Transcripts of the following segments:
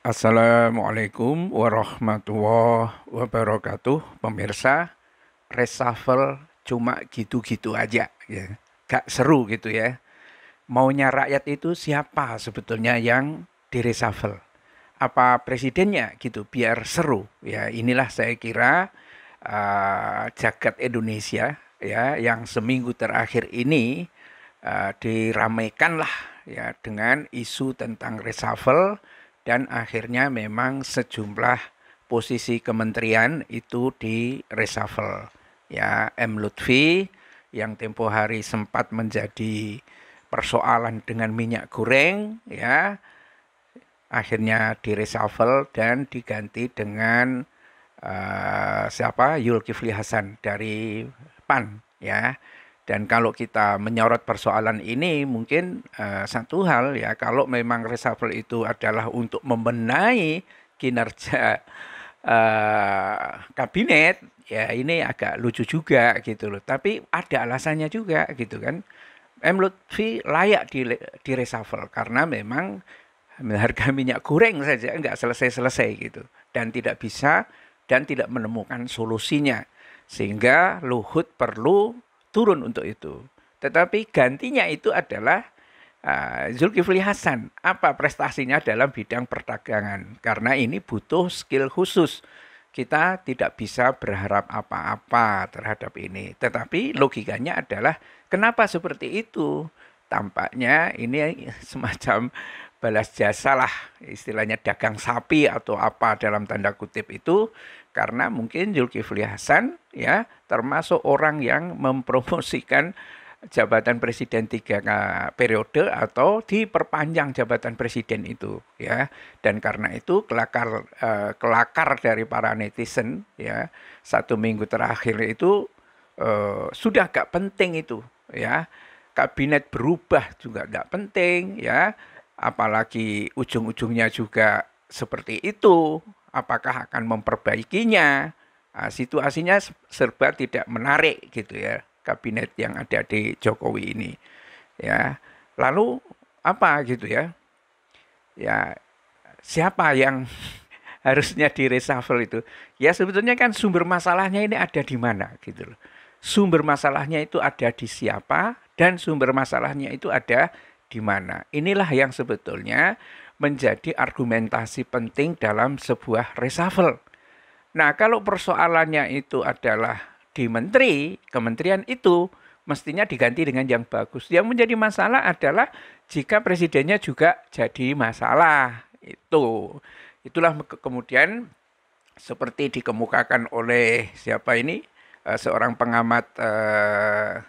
Assalamualaikum warahmatullahi wabarakatuh Pemirsa reshuffle cuma gitu-gitu aja ya. Gak seru gitu ya Maunya rakyat itu siapa sebetulnya yang di reshuffle Apa presidennya gitu biar seru ya Inilah saya kira uh, jagat Indonesia ya Yang seminggu terakhir ini uh, eh, diramaikan lah ya Dengan isu tentang reshuffle dan akhirnya memang sejumlah posisi kementerian itu di reshuffle ya M Lutfi yang tempo hari sempat menjadi persoalan dengan minyak goreng ya akhirnya di reshuffle dan diganti dengan uh, siapa Yulkifli Hasan dari PAN ya dan kalau kita menyorot persoalan ini mungkin uh, satu hal ya kalau memang reshuffle itu adalah untuk membenahi kinerja uh, kabinet ya ini agak lucu juga gitu loh. Tapi ada alasannya juga gitu kan. Eh, M. Lutfi layak di, di reshuffle karena memang harga minyak goreng saja nggak selesai-selesai gitu dan tidak bisa dan tidak menemukan solusinya sehingga Luhut perlu turun untuk itu. Tetapi gantinya itu adalah uh, Zulkifli Hasan. Apa prestasinya dalam bidang perdagangan? Karena ini butuh skill khusus. Kita tidak bisa berharap apa-apa terhadap ini. Tetapi logikanya adalah kenapa seperti itu? Tampaknya ini semacam balas jasa lah istilahnya dagang sapi atau apa dalam tanda kutip itu karena mungkin Zulkifli Hasan ya termasuk orang yang mempromosikan jabatan presiden tiga eh, periode atau diperpanjang jabatan presiden itu ya dan karena itu kelakar eh, kelakar dari para netizen ya satu minggu terakhir itu eh, sudah gak penting itu ya kabinet berubah juga gak penting ya apalagi ujung-ujungnya juga seperti itu, apakah akan memperbaikinya? Nah, situasinya serba tidak menarik gitu ya kabinet yang ada di Jokowi ini. Ya. Lalu apa gitu ya? Ya siapa yang harusnya di reshuffle itu? Ya sebetulnya kan sumber masalahnya ini ada di mana gitu loh. Sumber masalahnya itu ada di siapa dan sumber masalahnya itu ada di mana. Inilah yang sebetulnya menjadi argumentasi penting dalam sebuah reshuffle. Nah, kalau persoalannya itu adalah di menteri, kementerian itu mestinya diganti dengan yang bagus. Yang menjadi masalah adalah jika presidennya juga jadi masalah. Itu. Itulah kemudian seperti dikemukakan oleh siapa ini? Eh, seorang pengamat eh,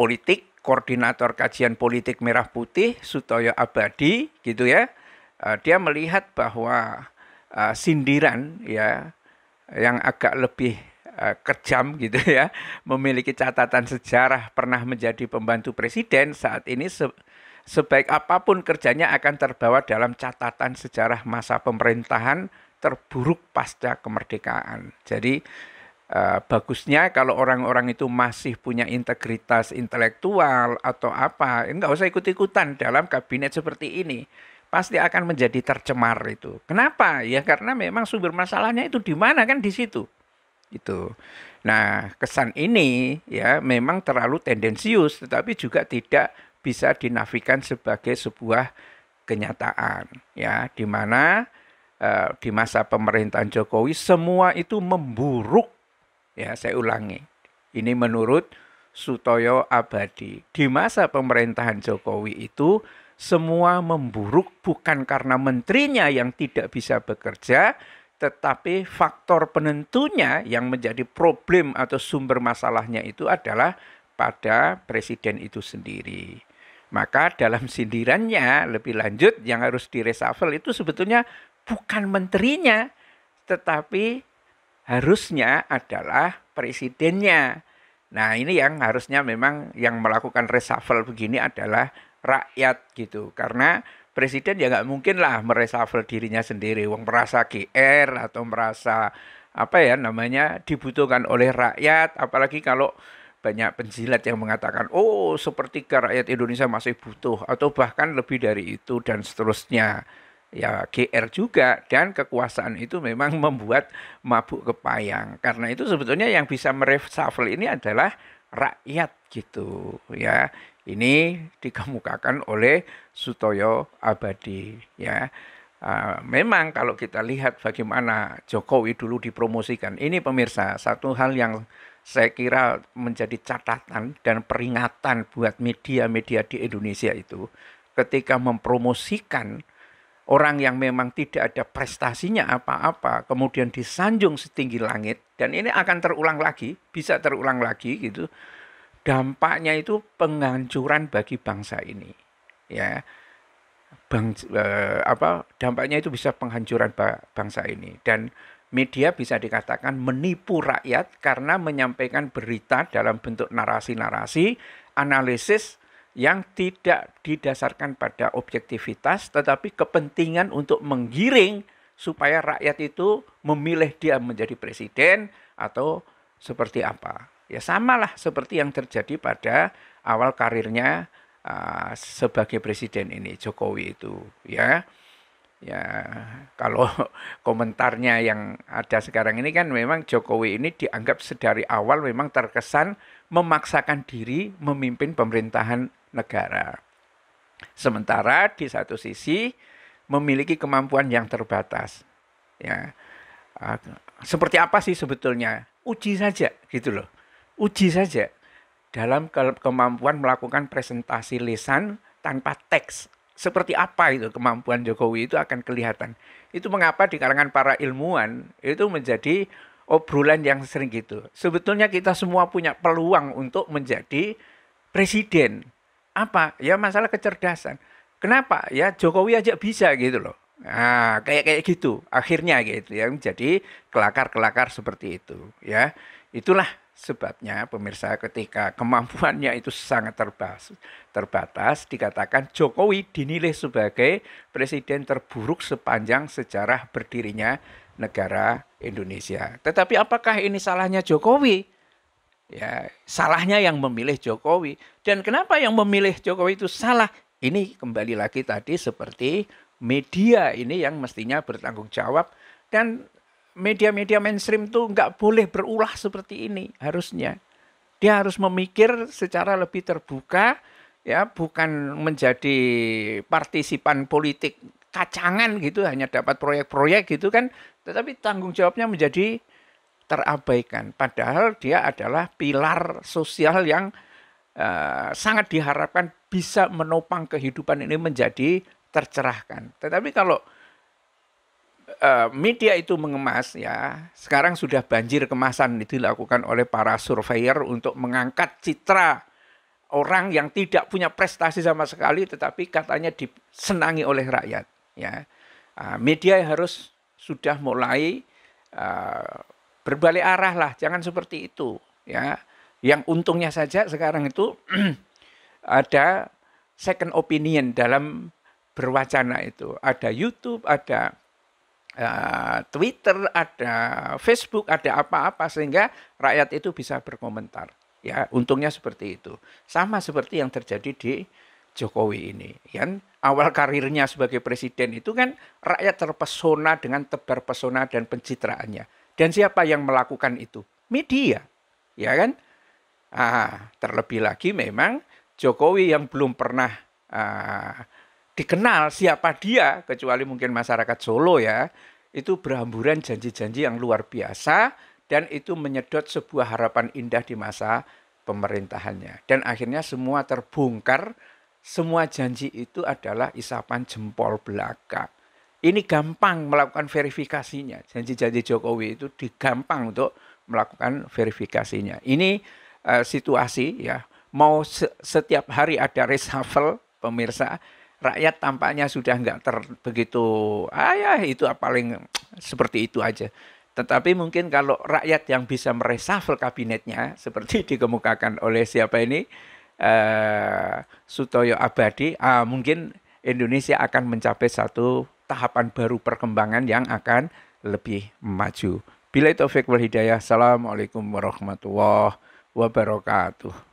politik koordinator kajian politik Merah Putih Sutoyo Abadi gitu ya. Uh, dia melihat bahwa uh, sindiran ya yang agak lebih uh, kejam gitu ya, memiliki catatan sejarah pernah menjadi pembantu presiden saat ini se sebaik apapun kerjanya akan terbawa dalam catatan sejarah masa pemerintahan terburuk pasca kemerdekaan. Jadi Eh, bagusnya kalau orang-orang itu masih punya integritas intelektual atau apa, enggak usah ikut-ikutan dalam kabinet seperti ini. Pasti akan menjadi tercemar itu. Kenapa? Ya karena memang sumber masalahnya itu di mana kan di situ. Itu. Nah, kesan ini ya memang terlalu tendensius tetapi juga tidak bisa dinafikan sebagai sebuah kenyataan ya di mana uh, di masa pemerintahan Jokowi semua itu memburuk Ya, saya ulangi. Ini menurut Sutoyo Abadi. Di masa pemerintahan Jokowi itu semua memburuk bukan karena menterinya yang tidak bisa bekerja, tetapi faktor penentunya yang menjadi problem atau sumber masalahnya itu adalah pada presiden itu sendiri. Maka dalam sindirannya lebih lanjut yang harus diresafel itu sebetulnya bukan menterinya, tetapi harusnya adalah presidennya. Nah, ini yang harusnya memang yang melakukan reshuffle begini adalah rakyat gitu. Karena presiden ya nggak mungkin lah mereshuffle dirinya sendiri. Wong merasa GR atau merasa apa ya namanya dibutuhkan oleh rakyat. Apalagi kalau banyak penjilat yang mengatakan, oh sepertiga rakyat Indonesia masih butuh atau bahkan lebih dari itu dan seterusnya ya GR juga dan kekuasaan itu memang membuat mabuk kepayang. Karena itu sebetulnya yang bisa mereshuffle ini adalah rakyat gitu ya. Ini dikemukakan oleh Sutoyo Abadi ya. Uh, memang kalau kita lihat bagaimana Jokowi dulu dipromosikan, ini pemirsa satu hal yang saya kira menjadi catatan dan peringatan buat media-media di Indonesia itu ketika mempromosikan orang yang memang tidak ada prestasinya apa-apa kemudian disanjung setinggi langit dan ini akan terulang lagi bisa terulang lagi gitu dampaknya itu penghancuran bagi bangsa ini ya bang eh, apa dampaknya itu bisa penghancuran bangsa ini dan media bisa dikatakan menipu rakyat karena menyampaikan berita dalam bentuk narasi-narasi analisis yang tidak didasarkan pada objektivitas tetapi kepentingan untuk menggiring supaya rakyat itu memilih dia menjadi presiden atau seperti apa. Ya samalah seperti yang terjadi pada awal karirnya uh, sebagai presiden ini Jokowi itu ya. Ya, kalau komentarnya yang ada sekarang ini kan memang Jokowi ini dianggap sedari awal memang terkesan memaksakan diri memimpin pemerintahan negara. Sementara di satu sisi memiliki kemampuan yang terbatas. Ya. Ah, seperti apa sih sebetulnya? Uji saja gitu loh. Uji saja dalam kemampuan melakukan presentasi lisan tanpa teks. Seperti apa itu kemampuan Jokowi itu akan kelihatan. Itu mengapa di kalangan para ilmuwan itu menjadi obrolan yang sering gitu. Sebetulnya kita semua punya peluang untuk menjadi presiden apa? Ya masalah kecerdasan. Kenapa? Ya Jokowi aja bisa gitu loh. Nah, kayak kayak gitu. Akhirnya gitu ya jadi kelakar-kelakar seperti itu, ya. Itulah sebabnya pemirsa ketika kemampuannya itu sangat terbatas, terbatas dikatakan Jokowi dinilai sebagai presiden terburuk sepanjang sejarah berdirinya negara Indonesia. Tetapi apakah ini salahnya Jokowi? Ya, salahnya yang memilih Jokowi. Dan kenapa yang memilih Jokowi itu salah? Ini kembali lagi tadi seperti media ini yang mestinya bertanggung jawab dan media-media mainstream tuh nggak boleh berulah seperti ini harusnya. Dia harus memikir secara lebih terbuka ya bukan menjadi partisipan politik kacangan gitu hanya dapat proyek-proyek gitu kan tetapi tanggung jawabnya menjadi terabaikan. Padahal dia adalah pilar sosial yang uh, sangat diharapkan bisa menopang kehidupan ini menjadi tercerahkan. Tetapi kalau uh, media itu mengemas ya, sekarang sudah banjir kemasan itu dilakukan oleh para surveyor untuk mengangkat citra orang yang tidak punya prestasi sama sekali tetapi katanya disenangi oleh rakyat ya. Uh, media harus sudah mulai uh, berbalik arah lah, jangan seperti itu ya. Yang untungnya saja sekarang itu ada second opinion dalam berwacana itu. Ada YouTube, ada uh, Twitter, ada Facebook, ada apa-apa sehingga rakyat itu bisa berkomentar. Ya, untungnya seperti itu. Sama seperti yang terjadi di Jokowi ini. Kan awal karirnya sebagai presiden itu kan rakyat terpesona dengan tebar pesona dan pencitraannya. Dan siapa yang melakukan itu? Media, ya kan? Ah, terlebih lagi memang Jokowi yang belum pernah ah, dikenal siapa dia, kecuali mungkin masyarakat Solo ya, itu berhamburan janji-janji yang luar biasa dan itu menyedot sebuah harapan indah di masa pemerintahannya. Dan akhirnya semua terbongkar, semua janji itu adalah isapan jempol belaka. Ini gampang melakukan verifikasinya. Janji-janji Jokowi itu digampang untuk melakukan verifikasinya. Ini uh, situasi ya. Mau se setiap hari ada reshuffle pemirsa, rakyat tampaknya sudah nggak ter begitu ah ya itu ah, paling seperti itu aja. Tetapi mungkin kalau rakyat yang bisa meresafel kabinetnya seperti dikemukakan oleh siapa ini eh, Sutoyo Abadi, uh, mungkin Indonesia akan mencapai satu tahapan baru perkembangan yang akan lebih maju. Bila itu wal Hidayah, Assalamualaikum warahmatullahi wabarakatuh.